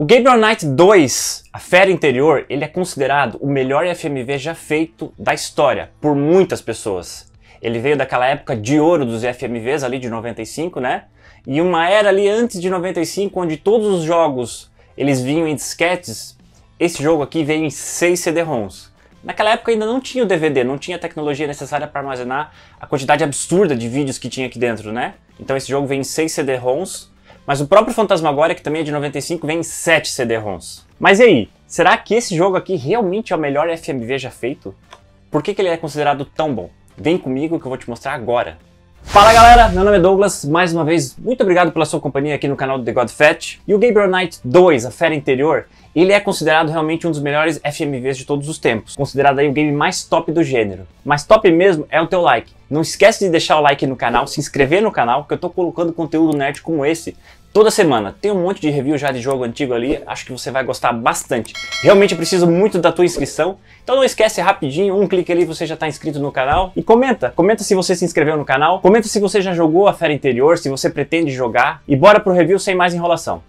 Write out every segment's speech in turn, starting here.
O Gabriel Knight 2, A Fera Interior, ele é considerado o melhor FMV já feito da história, por muitas pessoas. Ele veio daquela época de ouro dos FMVs ali de 95, né? E uma era ali antes de 95, onde todos os jogos eles vinham em disquetes, esse jogo aqui veio em 6 CD-ROMs. Naquela época ainda não tinha o DVD, não tinha a tecnologia necessária para armazenar a quantidade absurda de vídeos que tinha aqui dentro, né? Então esse jogo vem em 6 CD-ROMs, mas o próprio Fantasmagoria, que também é de 95, vem em 7 CD-ROMs. Mas e aí? Será que esse jogo aqui realmente é o melhor FMV já feito? Por que, que ele é considerado tão bom? Vem comigo que eu vou te mostrar agora. Fala galera, meu nome é Douglas, mais uma vez muito obrigado pela sua companhia aqui no canal do The Godfat. E o Gabriel Knight 2, A Fera Interior, ele é considerado realmente um dos melhores FMVs de todos os tempos, considerado aí o game mais top do gênero. Mas top mesmo é o teu like. Não esquece de deixar o like no canal, se inscrever no canal, que eu tô colocando conteúdo nerd como esse toda semana. Tem um monte de review já de jogo antigo ali, acho que você vai gostar bastante. Realmente preciso muito da tua inscrição, então não esquece rapidinho, um clique ali você já está inscrito no canal e comenta, comenta se você se inscreveu no canal, comenta se você já jogou a Fera Interior, se você pretende jogar e bora pro review sem mais enrolação.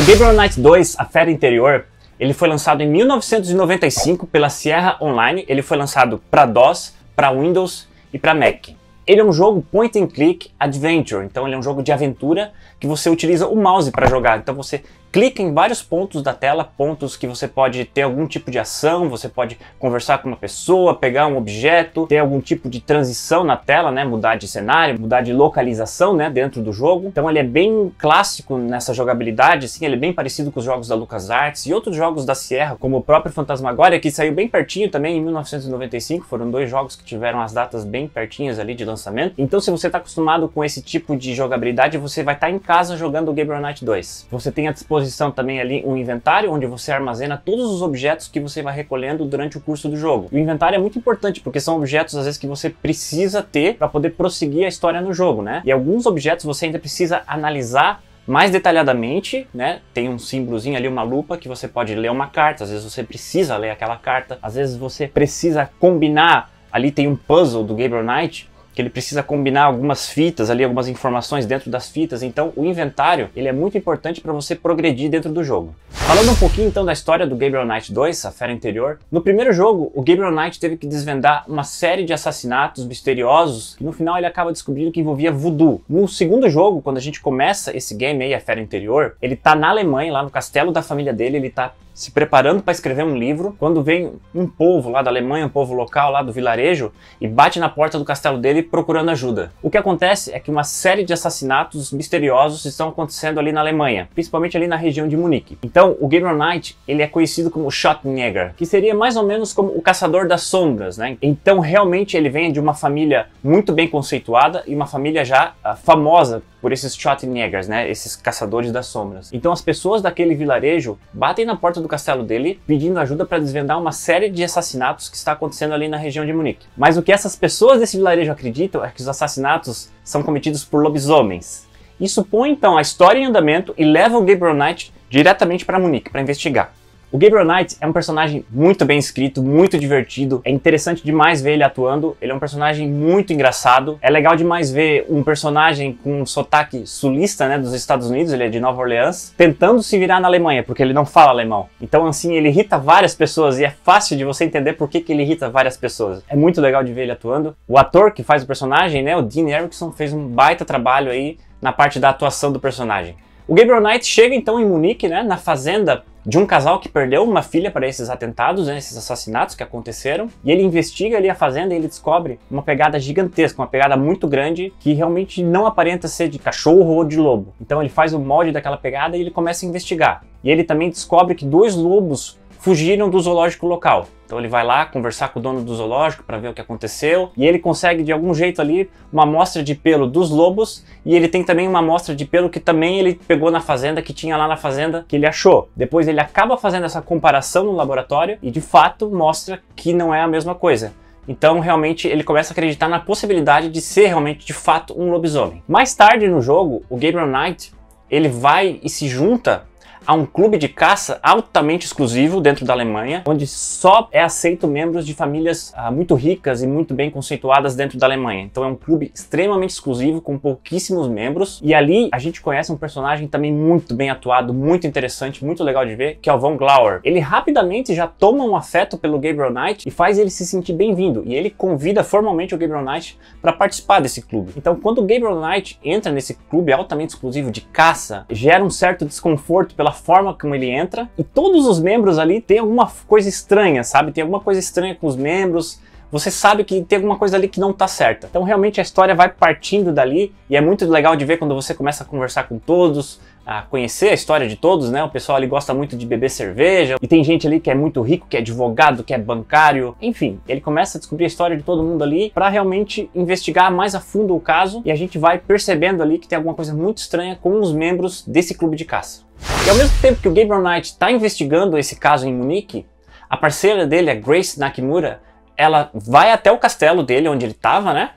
O Gabriel Knight 2, a Fera Interior, ele foi lançado em 1995 pela Sierra Online, ele foi lançado para DOS, para Windows e para Mac. Ele é um jogo point and click adventure, então ele é um jogo de aventura que você utiliza o mouse para jogar. Então você clica em vários pontos da tela, pontos que você pode ter algum tipo de ação, você pode conversar com uma pessoa, pegar um objeto, ter algum tipo de transição na tela, né, mudar de cenário, mudar de localização, né, dentro do jogo. Então ele é bem clássico nessa jogabilidade, assim, ele é bem parecido com os jogos da LucasArts e outros jogos da Sierra, como o próprio Fantasmagoria, que saiu bem pertinho também em 1995, foram dois jogos que tiveram as datas bem pertinhas ali de lançamento. Então se você está acostumado com esse tipo de jogabilidade, você vai estar tá em casa jogando o Gabriel Knight 2. Você tem a disposição disposição também ali um inventário onde você armazena todos os objetos que você vai recolhendo durante o curso do jogo. O inventário é muito importante porque são objetos às vezes que você precisa ter para poder prosseguir a história no jogo, né? E alguns objetos você ainda precisa analisar mais detalhadamente, né? Tem um símbolozinho ali, uma lupa, que você pode ler uma carta. Às vezes você precisa ler aquela carta, às vezes você precisa combinar. Ali tem um puzzle do Gabriel Knight que ele precisa combinar algumas fitas ali, algumas informações dentro das fitas. Então o inventário ele é muito importante para você progredir dentro do jogo. Falando um pouquinho então da história do Gabriel Knight 2, a fera interior, no primeiro jogo o Gabriel Knight teve que desvendar uma série de assassinatos misteriosos e no final ele acaba descobrindo que envolvia voodoo. No segundo jogo, quando a gente começa esse game aí, a fera interior, ele tá na Alemanha, lá no castelo da família dele, ele tá se preparando para escrever um livro, quando vem um povo lá da Alemanha, um povo local lá do vilarejo, e bate na porta do castelo dele procurando ajuda. O que acontece é que uma série de assassinatos misteriosos estão acontecendo ali na Alemanha, principalmente ali na região de Munique. Então, o Gator Knight ele é conhecido como Schwarzenegger, que seria mais ou menos como o caçador das sombras, né? Então realmente ele vem de uma família muito bem conceituada e uma família já uh, famosa por esses Schwarzeneggers, né? Esses caçadores das sombras. Então as pessoas daquele vilarejo batem na porta do castelo dele pedindo ajuda para desvendar uma série de assassinatos que está acontecendo ali na região de Munique. Mas o que essas pessoas desse vilarejo acreditam é que os assassinatos são cometidos por lobisomens. Isso põe então a história em andamento e leva o Gabriel Knight diretamente para Munique para investigar. O Gabriel Knight é um personagem muito bem escrito, muito divertido, é interessante demais ver ele atuando, ele é um personagem muito engraçado, é legal demais ver um personagem com um sotaque sulista, né, dos Estados Unidos, ele é de Nova Orleans, tentando se virar na Alemanha, porque ele não fala alemão. Então, assim, ele irrita várias pessoas e é fácil de você entender por que, que ele irrita várias pessoas. É muito legal de ver ele atuando. O ator que faz o personagem, né, o Dean Erickson, fez um baita trabalho aí, na parte da atuação do personagem. O Gabriel Knight chega então em Munique, né, na fazenda de um casal que perdeu uma filha para esses atentados, né, esses assassinatos que aconteceram, e ele investiga ali a fazenda e ele descobre uma pegada gigantesca, uma pegada muito grande que realmente não aparenta ser de cachorro ou de lobo. Então ele faz o molde daquela pegada e ele começa a investigar. E ele também descobre que dois lobos fugiram do zoológico local. Então ele vai lá conversar com o dono do zoológico para ver o que aconteceu e ele consegue de algum jeito ali uma amostra de pelo dos lobos e ele tem também uma amostra de pelo que também ele pegou na fazenda, que tinha lá na fazenda, que ele achou. Depois ele acaba fazendo essa comparação no laboratório e de fato mostra que não é a mesma coisa. Então, realmente, ele começa a acreditar na possibilidade de ser realmente, de fato, um lobisomem. Mais tarde no jogo, o Gabriel Knight, ele vai e se junta a um clube de caça altamente exclusivo dentro da Alemanha, onde só é aceito membros de famílias ah, muito ricas e muito bem conceituadas dentro da Alemanha. Então é um clube extremamente exclusivo, com pouquíssimos membros. E ali a gente conhece um personagem também muito bem atuado, muito interessante, muito legal de ver, que é o Von Glauer. Ele rapidamente já toma um afeto pelo Gabriel Knight e faz ele se sentir bem-vindo. E ele convida formalmente o Gabriel Knight para participar desse clube. Então quando o Gabriel Knight entra nesse clube altamente exclusivo de caça, gera um certo desconforto pela pela forma como ele entra. E todos os membros ali tem alguma coisa estranha, sabe? Tem alguma coisa estranha com os membros, você sabe que tem alguma coisa ali que não está certa. Então realmente a história vai partindo dali e é muito legal de ver quando você começa a conversar com todos, a conhecer a história de todos, né? O pessoal ali gosta muito de beber cerveja e tem gente ali que é muito rico, que é advogado, que é bancário, enfim, ele começa a descobrir a história de todo mundo ali para realmente investigar mais a fundo o caso e a gente vai percebendo ali que tem alguma coisa muito estranha com os membros desse clube de caça. E ao mesmo tempo que o Gabriel Knight está investigando esse caso em Munique, a parceira dele, a Grace Nakimura, ela vai até o castelo dele, onde ele estava, né?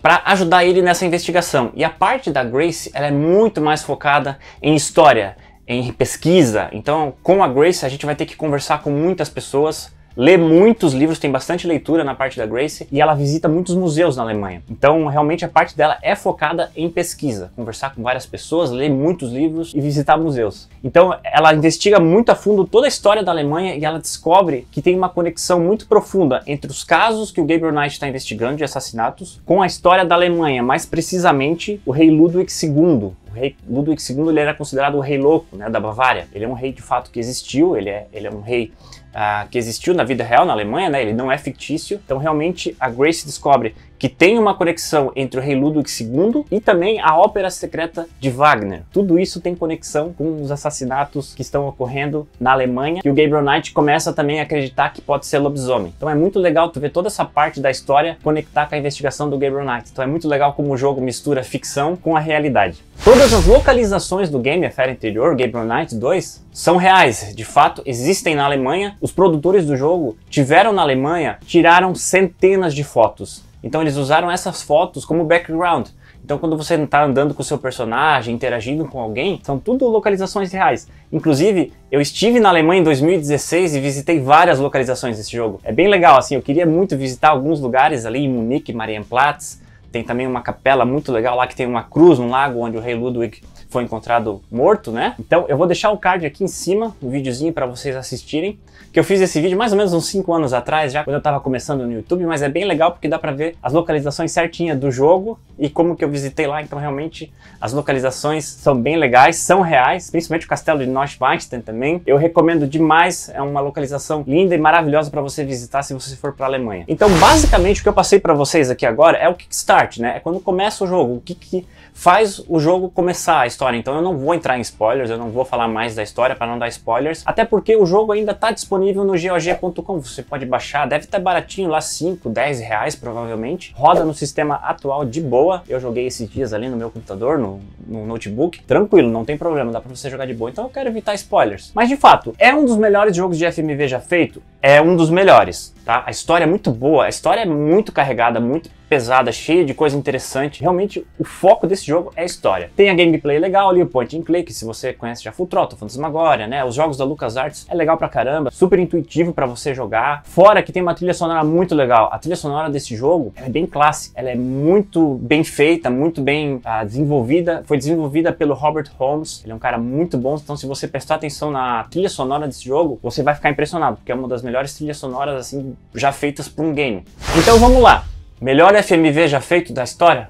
para ajudar ele nessa investigação. E a parte da Grace, ela é muito mais focada em história, em pesquisa. Então, com a Grace, a gente vai ter que conversar com muitas pessoas lê muitos livros, tem bastante leitura na parte da Grace e ela visita muitos museus na Alemanha. Então, realmente a parte dela é focada em pesquisa, conversar com várias pessoas, ler muitos livros e visitar museus. Então, ela investiga muito a fundo toda a história da Alemanha e ela descobre que tem uma conexão muito profunda entre os casos que o Gabriel Knight está investigando de assassinatos com a história da Alemanha, mais precisamente o rei Ludwig II, o rei Ludwig II ele era considerado o rei louco né, da Bavária. Ele é um rei de fato que existiu, ele é, ele é um rei ah, que existiu na vida real na Alemanha, né? Ele não é fictício. Então realmente a Grace descobre que tem uma conexão entre o rei Ludwig II e também a ópera secreta de Wagner. Tudo isso tem conexão com os assassinatos que estão ocorrendo na Alemanha e o Gabriel Knight começa também a acreditar que pode ser lobisomem. Então é muito legal tu ver toda essa parte da história conectar com a investigação do Gabriel Knight. Então é muito legal como o jogo mistura ficção com a realidade. Todas as localizações do game A Fera Interior, Gabriel Knight 2, são reais, de fato existem na Alemanha. Os produtores do jogo tiveram na Alemanha, tiraram centenas de fotos então eles usaram essas fotos como background. Então quando você está andando com o seu personagem, interagindo com alguém, são tudo localizações reais. Inclusive, eu estive na Alemanha em 2016 e visitei várias localizações desse jogo. É bem legal, assim, eu queria muito visitar alguns lugares ali em Munique, Marienplatz, tem também uma capela muito legal lá que tem uma cruz, um lago onde o rei Ludwig foi encontrado morto, né? Então eu vou deixar o card aqui em cima, um videozinho para vocês assistirem, que eu fiz esse vídeo mais ou menos uns 5 anos atrás já, quando eu tava começando no YouTube, mas é bem legal porque dá para ver as localizações certinhas do jogo e como que eu visitei lá, então realmente as localizações são bem legais, são reais, principalmente o castelo de Neuschwanstein também. Eu recomendo demais, é uma localização linda e maravilhosa para você visitar se você for para Alemanha. Então, basicamente o que eu passei para vocês aqui agora é o kickstart, né? É quando começa o jogo, o que, que faz o jogo começar, história, então eu não vou entrar em spoilers, eu não vou falar mais da história para não dar spoilers, até porque o jogo ainda está disponível no GOG.com, você pode baixar, deve estar tá baratinho lá, 5, 10 reais provavelmente, roda no sistema atual de boa, eu joguei esses dias ali no meu computador, no, no notebook, tranquilo, não tem problema, dá para você jogar de boa, então eu quero evitar spoilers. Mas de fato, é um dos melhores jogos de FMV já feito? É um dos melhores, tá? A história é muito boa, a história é muito carregada, muito pesada, cheia de coisa interessante. Realmente, o foco desse jogo é a história. Tem a gameplay legal ali, o point and click, se você conhece já Full Throttle, Fantasmagoria, né? Os jogos da LucasArts é legal pra caramba, super intuitivo para você jogar. Fora que tem uma trilha sonora muito legal. A trilha sonora desse jogo é bem clássica, ela é muito bem feita, muito bem ah, desenvolvida. Foi desenvolvida pelo Robert Holmes, ele é um cara muito bom, então se você prestar atenção na trilha sonora desse jogo, você vai ficar impressionado, porque é uma das melhores trilhas sonoras assim já feitas para um game. Então vamos lá. Melhor FMV já feito da história?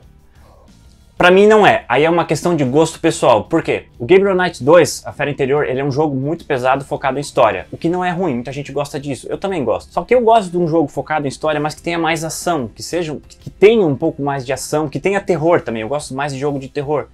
Para mim não é, aí é uma questão de gosto pessoal. Por quê? O Gabriel Knight 2, A Fera Interior, ele é um jogo muito pesado focado em história, o que não é ruim, muita gente gosta disso, eu também gosto. Só que eu gosto de um jogo focado em história, mas que tenha mais ação, que seja, que tenha um pouco mais de ação, que tenha terror também, eu gosto mais de jogo de terror.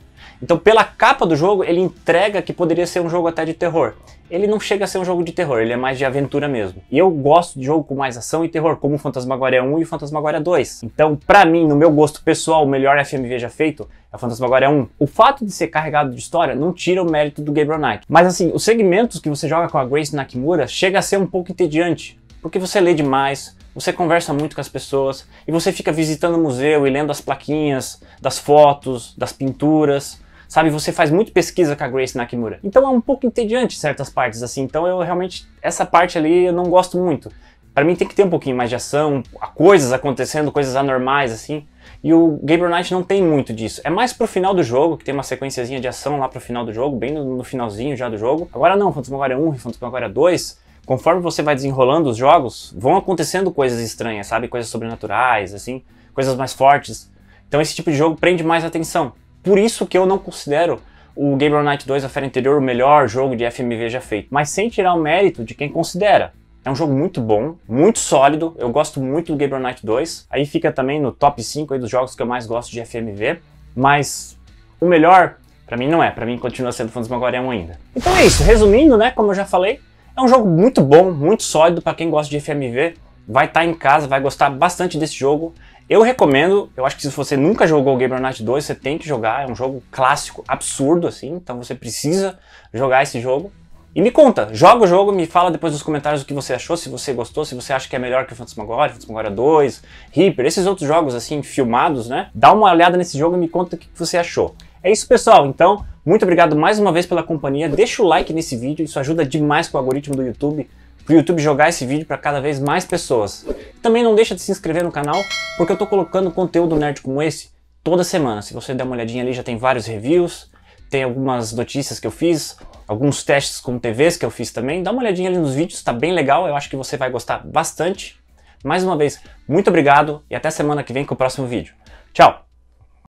Então, pela capa do jogo, ele entrega que poderia ser um jogo até de terror. Ele não chega a ser um jogo de terror, ele é mais de aventura mesmo. E eu gosto de jogo com mais ação e terror, como o Fantasmagoria 1 e o Fantasmagoria 2. Então, para mim, no meu gosto pessoal, o melhor FMV já feito é o Fantasmagoria 1. O fato de ser carregado de história não tira o mérito do Gabriel Knight. Mas assim, os segmentos que você joga com a Grace Nakamura chega a ser um pouco entediante, porque você lê demais, você conversa muito com as pessoas e você fica visitando o museu e lendo as plaquinhas, das fotos, das pinturas. Sabe, você faz muito pesquisa com a Grace Nakimura. Então é um pouco entediante certas partes, assim. Então eu realmente, essa parte ali eu não gosto muito. Para mim tem que ter um pouquinho mais de ação, coisas acontecendo, coisas anormais, assim. E o Gabriel Knight não tem muito disso. É mais pro final do jogo, que tem uma sequenciazinha de ação lá pro final do jogo, bem no, no finalzinho já do jogo. Agora não, Phantasm Agora 1 e Phantasm Agora 2, conforme você vai desenrolando os jogos, vão acontecendo coisas estranhas, sabe? Coisas sobrenaturais, assim, coisas mais fortes. Então esse tipo de jogo prende mais atenção. Por isso que eu não considero o Gabriel Knight 2, a Fera Interior, o melhor jogo de FMV já feito. Mas sem tirar o mérito de quem considera. É um jogo muito bom, muito sólido, eu gosto muito do Gabriel Knight 2. Aí fica também no top 5 dos jogos que eu mais gosto de FMV. Mas o melhor, para mim não é, para mim continua sendo Phantasma Guardian ainda. Então é isso, resumindo, né, como eu já falei, é um jogo muito bom, muito sólido para quem gosta de FMV. Vai estar tá em casa, vai gostar bastante desse jogo. Eu recomendo, eu acho que se você nunca jogou Game Night 2, você tem que jogar, é um jogo clássico, absurdo assim, então você precisa jogar esse jogo. E me conta, joga o jogo, me fala depois nos comentários o que você achou, se você gostou, se você acha que é melhor que o Phantasmagoria, Phantasmagoria 2, Reaper, esses outros jogos assim, filmados, né? Dá uma olhada nesse jogo e me conta o que você achou. É isso, pessoal. Então, muito obrigado mais uma vez pela companhia. Deixa o like nesse vídeo, isso ajuda demais com o algoritmo do YouTube, para o YouTube jogar esse vídeo para cada vez mais pessoas. Também não deixa de se inscrever no canal, porque eu estou colocando conteúdo nerd como esse toda semana. Se você der uma olhadinha ali, já tem vários reviews, tem algumas notícias que eu fiz, alguns testes com TVs que eu fiz também. Dá uma olhadinha ali nos vídeos, tá bem legal, eu acho que você vai gostar bastante. Mais uma vez, muito obrigado e até semana que vem com o próximo vídeo. Tchau!